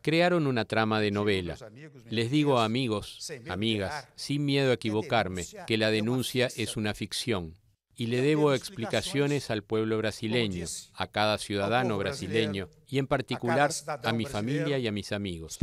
Crearon una trama de novela. Les digo a amigos, amigas, sin miedo a equivocarme, que la denuncia es una ficción. Y le debo explicaciones al pueblo brasileño, a cada ciudadano brasileño y en particular a mi familia y a mis amigos.